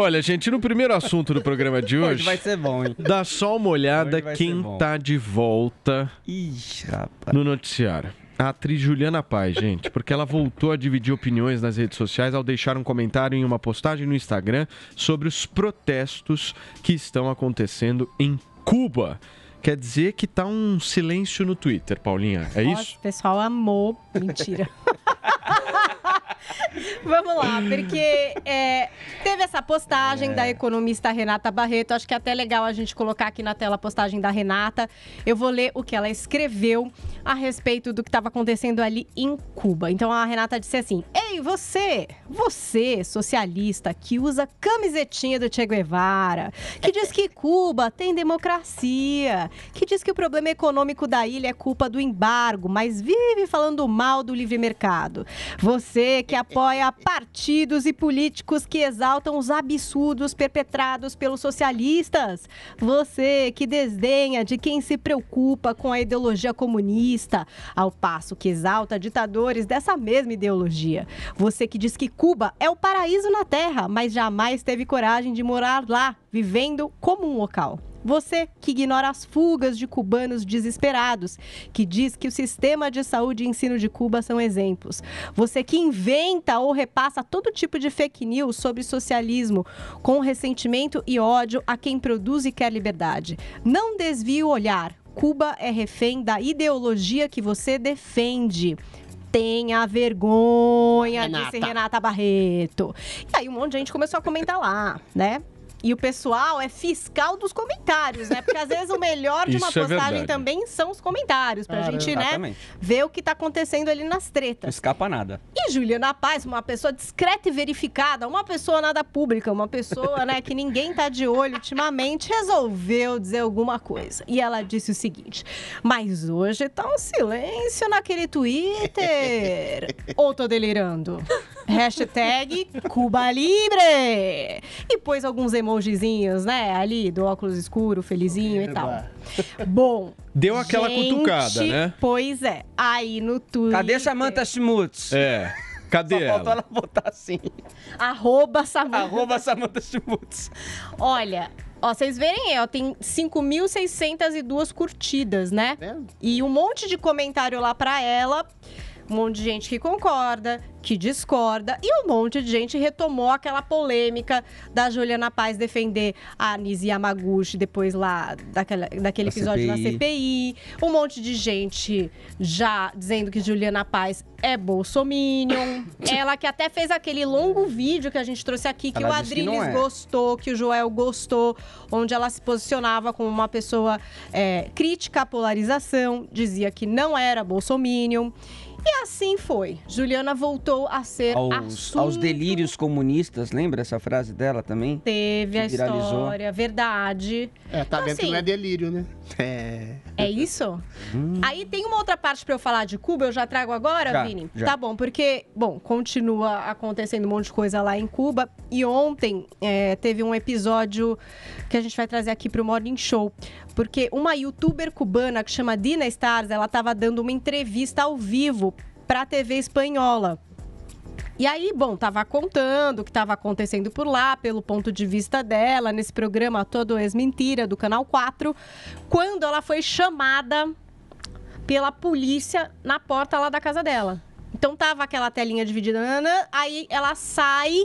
Olha, gente, no primeiro assunto do programa de hoje. Hoje vai ser bom, hein? Dá só uma olhada quem tá de volta rapaz. no noticiário. A atriz Juliana Paz, gente, porque ela voltou a dividir opiniões nas redes sociais ao deixar um comentário em uma postagem no Instagram sobre os protestos que estão acontecendo em Cuba. Quer dizer que tá um silêncio no Twitter, Paulinha. É Nossa, isso? O pessoal amou. Mentira. Vamos lá, porque é, teve essa postagem é. da economista Renata Barreto. Acho que é até legal a gente colocar aqui na tela a postagem da Renata. Eu vou ler o que ela escreveu a respeito do que estava acontecendo ali em Cuba. Então a Renata disse assim: Ei, você, você, socialista que usa camisetinha do Che Guevara, que diz que Cuba tem democracia, que diz que o problema econômico da ilha é culpa do embargo, mas vive falando mal do livre mercado. Você que apoia partidos e políticos que exaltam os absurdos perpetrados pelos socialistas. Você que desdenha de quem se preocupa com a ideologia comunista, ao passo que exalta ditadores dessa mesma ideologia. Você que diz que Cuba é o paraíso na Terra, mas jamais teve coragem de morar lá, vivendo como um local. Você que ignora as fugas de cubanos desesperados, que diz que o sistema de saúde e ensino de Cuba são exemplos. Você que inventa ou repassa todo tipo de fake news sobre socialismo, com ressentimento e ódio a quem produz e quer liberdade. Não desvie o olhar. Cuba é refém da ideologia que você defende tenha vergonha Renata. disse Renata Barreto. E aí um monte de gente começou a comentar lá, né? E o pessoal é fiscal dos comentários, né? Porque às vezes o melhor de uma Isso é postagem também são os comentários, pra Cara, gente, né, exatamente. ver o que tá acontecendo ali nas Não tretas. escapa nada. E Juliana Paz, uma pessoa discreta e verificada, uma pessoa nada pública, uma pessoa, né, que ninguém tá de olho ultimamente, resolveu dizer alguma coisa. E ela disse o seguinte: "Mas hoje tá um silêncio naquele Twitter. Ou tô delirando?" Hashtag Cuba Libre. E pôs alguns emojizinhos, né? Ali, do óculos escuro, felizinho e tal. Bom. Deu aquela gente, cutucada, né? Pois é. Aí no Twitter. Cadê Samantha Schmutz? É. Cadê Só ela? faltou ela botar assim. Arroba Samantha. Arroba Samantha Schmutz. Olha, Ó, vocês verem, ó, tem 5.602 curtidas, né? É. E um monte de comentário lá pra ela um monte de gente que concorda, que discorda e um monte de gente retomou aquela polêmica da Juliana Paz defender a Anise Yamaguchi depois lá daquela, daquele episódio CPI. na CPI. Um monte de gente já dizendo que Juliana Paz é bolsominion. Ela que até fez aquele longo vídeo que a gente trouxe aqui, que ela o Adriles que é. gostou, que o Joel gostou, onde ela se posicionava como uma pessoa é, crítica à polarização, dizia que não era bolsominion. E assim foi. Juliana voltou a ser aos, assunto... aos delírios comunistas, lembra essa frase dela também? Teve a viralizou. história, verdade. É, tá então, vendo assim, que não é delírio, né? É. É isso? Hum. Aí tem uma outra parte para eu falar de Cuba, eu já trago agora, já, Vini? Já. Tá bom, porque, bom, continua acontecendo um monte de coisa lá em Cuba. E ontem é, teve um episódio que a gente vai trazer aqui pro Morning Show. Porque uma youtuber cubana que chama Dina Stars, ela tava dando uma entrevista ao vivo para a TV espanhola. E aí, bom, tava contando o que estava acontecendo por lá, pelo ponto de vista dela, nesse programa Todo Ex Mentira, do Canal 4, quando ela foi chamada pela polícia na porta lá da casa dela. Então tava aquela telinha dividida, nanana, aí ela sai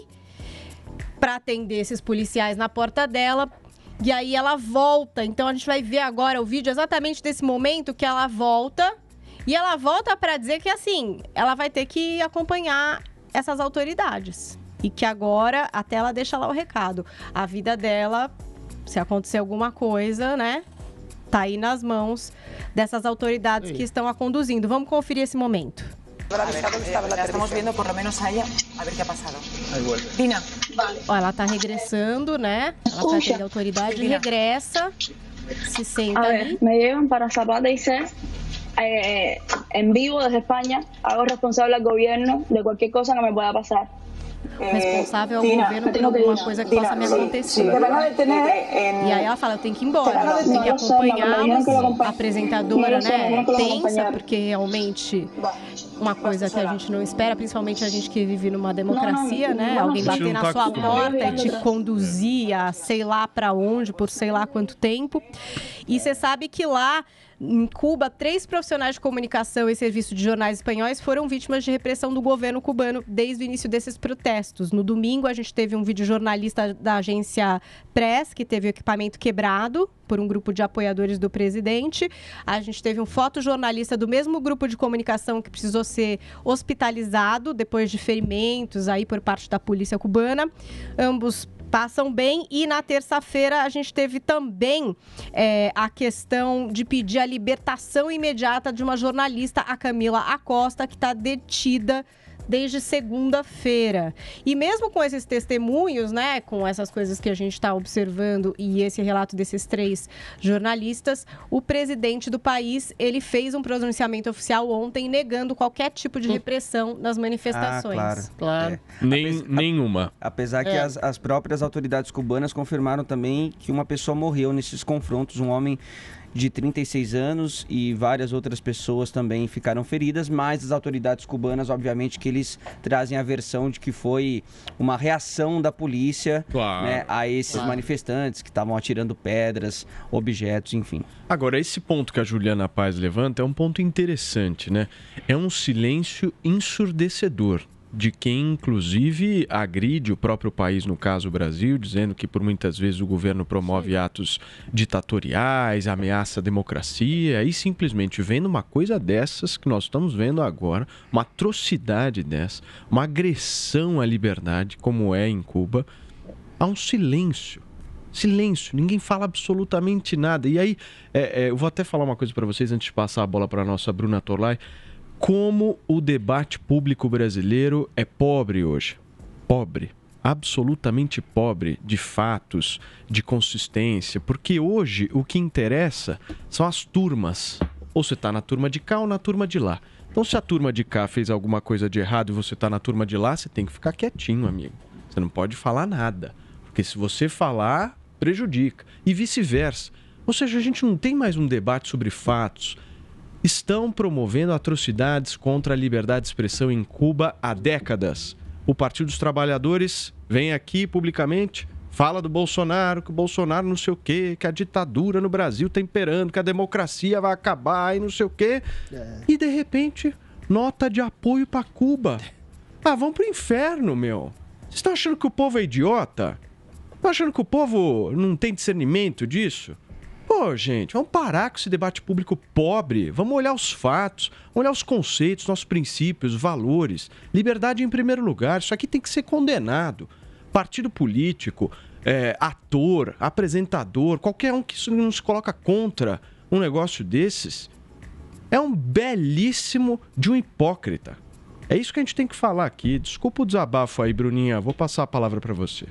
para atender esses policiais na porta dela. E aí ela volta. Então a gente vai ver agora o vídeo exatamente desse momento que ela volta e ela volta para dizer que, assim, ela vai ter que acompanhar essas autoridades. E que agora, até ela deixa lá o recado. A vida dela, se acontecer alguma coisa, né? Tá aí nas mãos dessas autoridades que estão a conduzindo. Vamos conferir esse momento. Agora estamos vendo por lo menos aí, a ver o ha pasado. passado. vuelve. Dina. Vale. ela tá regressando, né? Ela tá tendo autoridade, regressa, se senta a ver, ali. Me llevan para Sabada e se eh, en vivo desde España, hago responsable al gobierno de qualquer cosa que me pueda pasar. responsável ao Dina, governo por alguma coisa que Dina, possa me acontecer. E aí ela fala, eu tenho que ir embora, tem que acompanhar a apresentadora, né? Tensa, porque realmente uma coisa que a gente não espera, principalmente a gente que vive numa democracia, né? Alguém bater na sua porta e te conduzir a sei lá para onde, por sei lá quanto tempo. E você sabe que lá em Cuba, três profissionais de comunicação e serviço de jornais espanhóis foram vítimas de repressão do governo cubano desde o início desses protestos. No domingo, a gente teve um jornalista da agência Press, que teve o equipamento quebrado por um grupo de apoiadores do presidente. A gente teve um fotojornalista do mesmo grupo de comunicação que precisou ser hospitalizado depois de ferimentos aí por parte da polícia cubana. Ambos passam bem. E na terça-feira a gente teve também é, a questão de pedir a libertação imediata de uma jornalista, a Camila Acosta, que está detida desde segunda-feira. E mesmo com esses testemunhos, né, com essas coisas que a gente está observando e esse relato desses três jornalistas, o presidente do país ele fez um pronunciamento oficial ontem negando qualquer tipo de hum. repressão nas manifestações. Ah, claro. claro. É. Nem, nenhuma. Apesar que é. as, as próprias autoridades cubanas confirmaram também que uma pessoa morreu nesses confrontos, um homem de 36 anos e várias outras pessoas também ficaram feridas, mas as autoridades cubanas, obviamente, que eles trazem a versão de que foi uma reação da polícia claro. né, a esses claro. manifestantes que estavam atirando pedras, objetos, enfim. Agora, esse ponto que a Juliana Paz levanta é um ponto interessante, né? É um silêncio ensurdecedor de quem, inclusive, agride o próprio país, no caso o Brasil, dizendo que por muitas vezes o governo promove atos ditatoriais, ameaça a democracia, e simplesmente vendo uma coisa dessas que nós estamos vendo agora, uma atrocidade dessa, uma agressão à liberdade, como é em Cuba, há um silêncio. Silêncio, ninguém fala absolutamente nada. E aí, é, é, eu vou até falar uma coisa para vocês antes de passar a bola para a nossa Bruna Torlai. Como o debate público brasileiro é pobre hoje. Pobre. Absolutamente pobre de fatos, de consistência, porque hoje o que interessa são as turmas. Ou você está na turma de cá ou na turma de lá. Então, se a turma de cá fez alguma coisa de errado e você está na turma de lá, você tem que ficar quietinho, amigo. Você não pode falar nada. Porque se você falar, prejudica. E vice-versa. Ou seja, a gente não tem mais um debate sobre fatos, estão promovendo atrocidades contra a liberdade de expressão em Cuba há décadas. O Partido dos Trabalhadores vem aqui publicamente, fala do Bolsonaro, que o Bolsonaro não sei o quê, que a ditadura no Brasil está imperando, que a democracia vai acabar e não sei o quê. É. E de repente, nota de apoio para Cuba. Ah, vão pro inferno, meu. Vocês estão achando que o povo é idiota? Estão achando que o povo não tem discernimento disso? Pô, gente, vamos parar com esse debate público pobre. Vamos olhar os fatos, olhar os conceitos, nossos princípios, valores. Liberdade em primeiro lugar. Isso aqui tem que ser condenado. Partido político, é, ator, apresentador, qualquer um que não se coloca contra um negócio desses, é um belíssimo de um hipócrita. É isso que a gente tem que falar aqui. Desculpa o desabafo aí, Bruninha. Vou passar a palavra para você.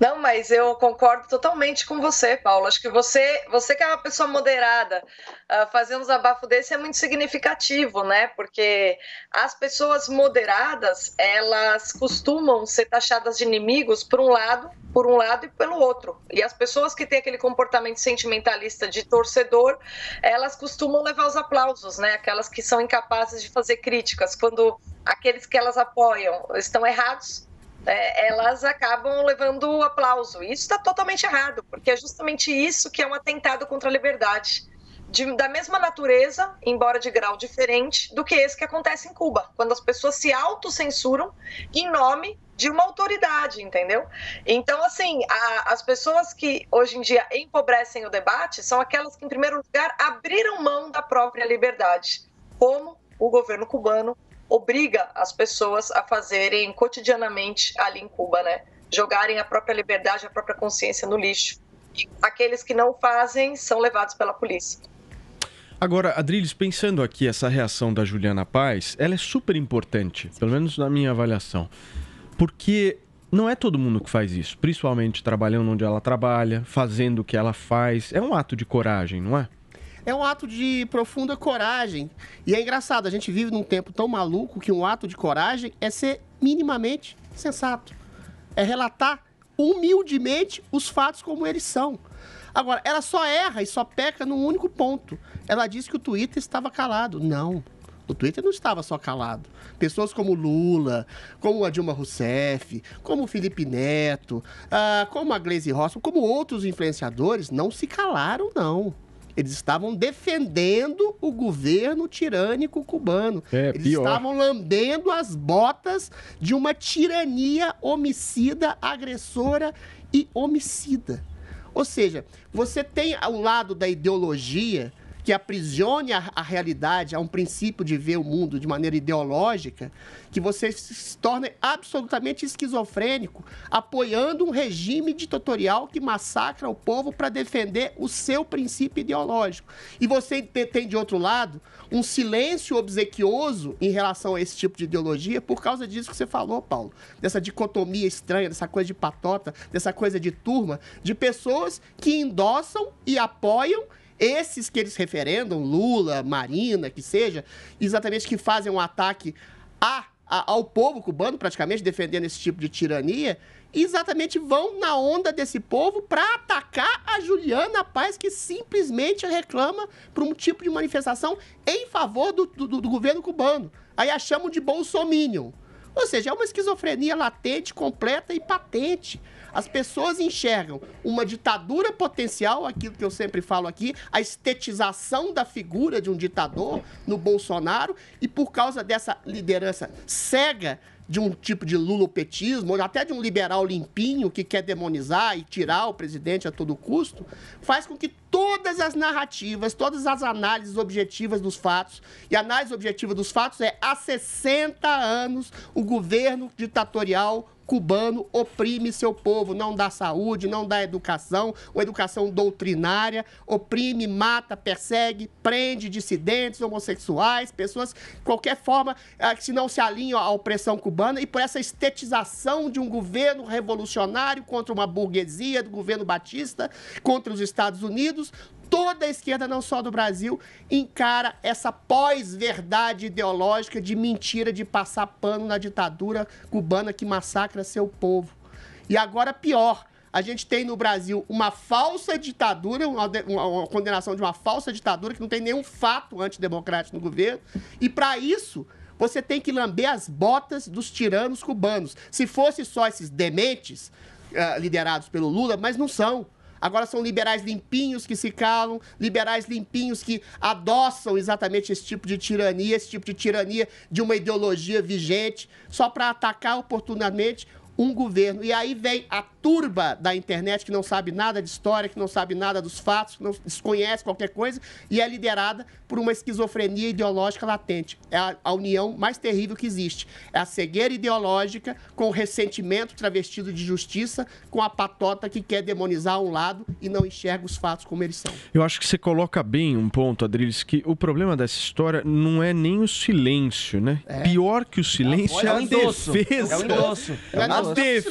Não, mas eu concordo totalmente com você, Paulo. Acho que você, você que é uma pessoa moderada, uh, fazer um desabafo desse é muito significativo, né? Porque as pessoas moderadas, elas costumam ser taxadas de inimigos por um lado, por um lado e pelo outro. E as pessoas que têm aquele comportamento sentimentalista de torcedor, elas costumam levar os aplausos, né? Aquelas que são incapazes de fazer críticas quando aqueles que elas apoiam estão errados, é, elas acabam levando o aplauso. isso está totalmente errado, porque é justamente isso que é um atentado contra a liberdade. De, da mesma natureza, embora de grau diferente, do que esse que acontece em Cuba, quando as pessoas se autocensuram em nome de uma autoridade, entendeu? Então, assim, a, as pessoas que hoje em dia empobrecem o debate são aquelas que, em primeiro lugar, abriram mão da própria liberdade, como o governo cubano obriga as pessoas a fazerem cotidianamente ali em Cuba, né? Jogarem a própria liberdade, a própria consciência no lixo. Aqueles que não fazem são levados pela polícia. Agora, Adriles, pensando aqui, essa reação da Juliana Paz, ela é super importante, pelo menos na minha avaliação. Porque não é todo mundo que faz isso, principalmente trabalhando onde ela trabalha, fazendo o que ela faz. É um ato de coragem, não é? é um ato de profunda coragem. E é engraçado, a gente vive num tempo tão maluco que um ato de coragem é ser minimamente sensato. É relatar humildemente os fatos como eles são. Agora, ela só erra e só peca num único ponto. Ela disse que o Twitter estava calado. Não. O Twitter não estava só calado. Pessoas como Lula, como a Dilma Rousseff, como o Felipe Neto, ah, como a Glaze Hoffman, como outros influenciadores, não se calaram, não. Eles estavam defendendo o governo tirânico cubano. É, Eles pior. estavam lambendo as botas de uma tirania homicida, agressora e homicida. Ou seja, você tem ao lado da ideologia que aprisione a, a realidade a um princípio de ver o mundo de maneira ideológica, que você se torne absolutamente esquizofrênico, apoiando um regime ditatorial que massacra o povo para defender o seu princípio ideológico. E você tem, de outro lado, um silêncio obsequioso em relação a esse tipo de ideologia por causa disso que você falou, Paulo. Dessa dicotomia estranha, dessa coisa de patota, dessa coisa de turma, de pessoas que endossam e apoiam esses que eles referendam, Lula, Marina, que seja, exatamente que fazem um ataque a, a, ao povo cubano, praticamente defendendo esse tipo de tirania, exatamente vão na onda desse povo para atacar a Juliana Paz, que simplesmente reclama por um tipo de manifestação em favor do, do, do governo cubano. Aí a chamam de bolsominion. Ou seja, é uma esquizofrenia latente, completa e patente. As pessoas enxergam uma ditadura potencial, aquilo que eu sempre falo aqui, a estetização da figura de um ditador no Bolsonaro, e por causa dessa liderança cega, de um tipo de lulopetismo, ou até de um liberal limpinho que quer demonizar e tirar o presidente a todo custo, faz com que todas as narrativas, todas as análises objetivas dos fatos, e a análise objetiva dos fatos é há 60 anos o governo ditatorial cubano oprime seu povo, não dá saúde, não dá educação, uma educação doutrinária, oprime, mata, persegue, prende dissidentes, homossexuais, pessoas qualquer forma eh, que não se alinham à opressão cubana e por essa estetização de um governo revolucionário contra uma burguesia do governo Batista, contra os Estados Unidos, toda a esquerda, não só do Brasil, encara essa pós-verdade ideológica de mentira, de passar pano na ditadura cubana que massacra seu povo. E agora, pior, a gente tem no Brasil uma falsa ditadura, uma, uma, condenação de uma falsa ditadura que não tem nenhum fato antidemocrático no governo. E para isso, você tem que lamber as botas dos tiranos cubanos. Se fosse só esses dementes uh, liderados pelo Lula, mas não são. Agora são liberais limpinhos que se calam, liberais limpinhos que adoçam exatamente esse tipo de tirania, esse tipo de tirania de uma ideologia vigente, só para atacar oportunamente um governo. E aí vem a turba da internet que não sabe nada de história, que não sabe nada dos fatos, que não desconhece qualquer coisa, e é liderada por uma esquizofrenia ideológica latente. É a, a união mais terrível que existe. É a cegueira ideológica com o ressentimento travestido de justiça, com a patota que quer demonizar um lado e não enxerga os fatos como eles são. Eu acho que você coloca bem um ponto, Adriles, que o problema dessa história não é nem o silêncio, né? É. Pior que o silêncio é, é a defesa. É o endosso. É, é, as defesa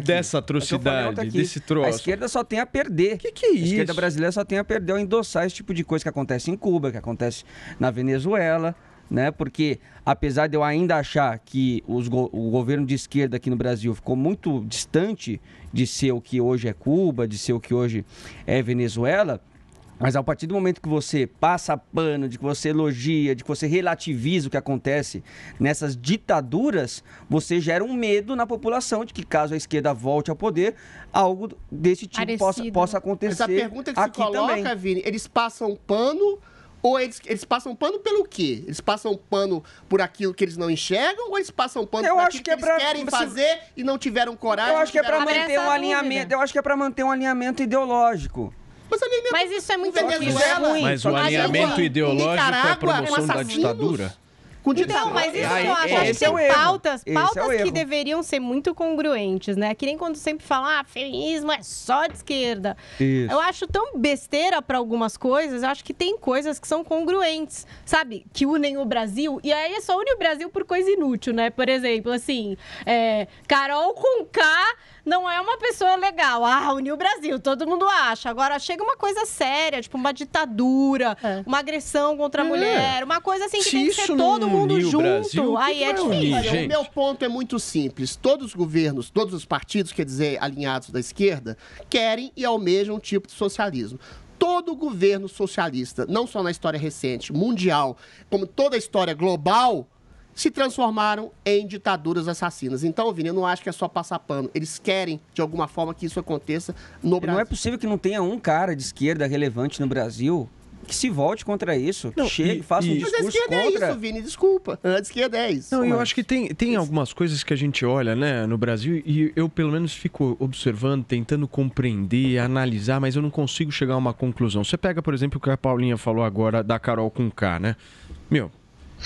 dessa é atrocidade, desse troço. A esquerda só tem a perder. O que, que é isso? A esquerda brasileira só tem a perder ao endossar esse tipo de coisa que acontece em Cuba, que acontece na Venezuela né? Porque apesar de eu ainda achar que os go o governo de esquerda aqui no Brasil ficou muito distante de ser o que hoje é Cuba, de ser o que hoje é Venezuela, mas a partir do momento que você passa pano, de que você elogia, de que você relativiza o que acontece nessas ditaduras, você gera um medo na população de que caso a esquerda volte ao poder, algo desse tipo possa, possa acontecer. Mas pergunta que se coloca, também. Vini, eles passam pano ou eles, eles passam pano pelo quê? Eles passam pano por aquilo que eles não enxergam ou eles passam pano eu por aquilo que, é que pra, eles querem fazer e não tiveram coragem? Eu acho que é para manter um alinhamento. Eu acho que é para manter um alinhamento ideológico. Mas, alinhamento... mas isso é muito Venezuela, é ruim. Mas o alinhamento ideológico é a promoção da ditadura? Então, Não, mas isso Aí, eu acho. É, tem é pautas, é pautas é que deveriam ser muito congruentes, né? Que nem quando sempre falam, ah, feminismo é só de esquerda. Isso. Eu acho tão besteira para algumas coisas, eu acho que tem coisas que são congruentes, sabe? Que unem o Brasil, e aí só une o Brasil por coisa inútil, né? Por exemplo, assim, é, Carol com K não é uma pessoa legal. Ah, uniu o Brasil, todo mundo acha. Agora chega uma coisa séria, tipo uma ditadura, é. uma agressão contra a é. mulher, uma coisa assim que Se tem que ser todo mundo junto. aí é difícil. Olha, o meu ponto é muito simples. Todos os governos, todos os partidos, quer dizer, alinhados da esquerda, querem e almejam um tipo de socialismo todo governo socialista, não só na história recente, mundial, como toda a história global, se transformaram em ditaduras assassinas. Então, Vini, eu não acho que é só passar pano. Eles querem, de alguma forma, que isso aconteça no Brasil. Não é possível que não tenha um cara de esquerda relevante no Brasil que se volte contra isso, não, chegue, e, faça um e, discurso mas a esquerda é contra... é isso, Vini, desculpa. A esquerda é isso. Não, mas... eu acho que tem, tem algumas coisas que a gente olha, né, no Brasil, e eu pelo menos fico observando, tentando compreender, analisar, mas eu não consigo chegar a uma conclusão. Você pega, por exemplo, o que a Paulinha falou agora da Carol com K, né? Meu,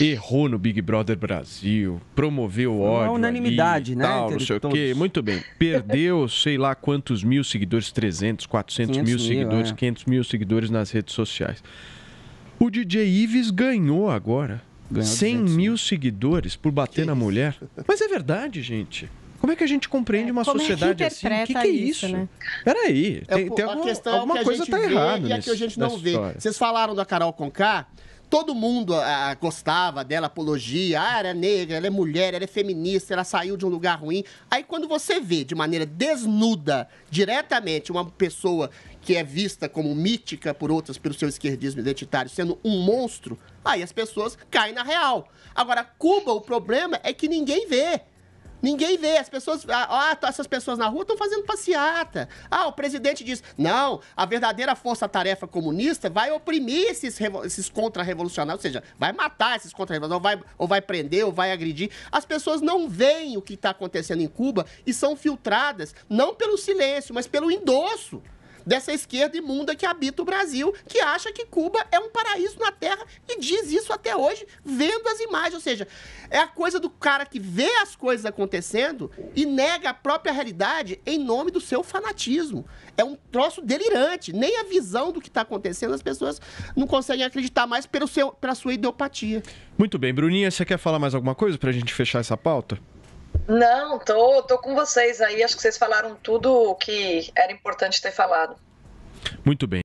errou no Big Brother Brasil, promoveu Foi ódio. Uma unanimidade, ali, né? Tal, não sei o quê. Muito bem. Perdeu sei lá quantos mil seguidores 300, 400 mil, mil seguidores, é. 500 mil seguidores nas redes sociais. O DJ Ives ganhou agora. Ganhou 100 200. mil seguidores por bater que na isso? mulher. Mas é verdade, gente. Como é que a gente compreende é, uma é sociedade é assim? O que, que, é isso? isso né? Peraí, tem, é, tem alguma, é alguma coisa está errada. E é que a gente não vê. Vocês falaram da Carol Conká, todo mundo a, ah, ah, gostava dela, apologia, ah, era é negra, ela é mulher, ela é feminista, ela saiu de um lugar ruim. Aí quando você vê de maneira desnuda, diretamente, uma pessoa que é vista como mítica por outras pelo seu esquerdismo identitário sendo um monstro, aí as pessoas caem na real. Agora, Cuba, o problema é que ninguém vê. Ninguém vê, as pessoas. Ah, essas pessoas na rua estão fazendo passeata. Ah, o presidente diz: não, a verdadeira força-tarefa comunista vai oprimir esses, esses contra-revolucionários, ou seja, vai matar esses contra-revolucionários, ou vai, ou vai prender, ou vai agredir. As pessoas não veem o que está acontecendo em Cuba e são filtradas, não pelo silêncio, mas pelo endosso dessa esquerda imunda que habita o Brasil, que acha que Cuba é um paraíso na Terra e diz isso até hoje, vendo as imagens. Ou seja, é a coisa do cara que vê as coisas acontecendo e nega a própria realidade em nome do seu fanatismo. É um troço delirante. Nem a visão do que está acontecendo as pessoas não conseguem acreditar mais pelo seu, pela sua ideopatia. Muito bem, Bruninha, você quer falar mais alguma coisa para a gente fechar essa pauta? Não, tô, tô com vocês aí. Acho que vocês falaram tudo o que era importante ter falado. Muito bem.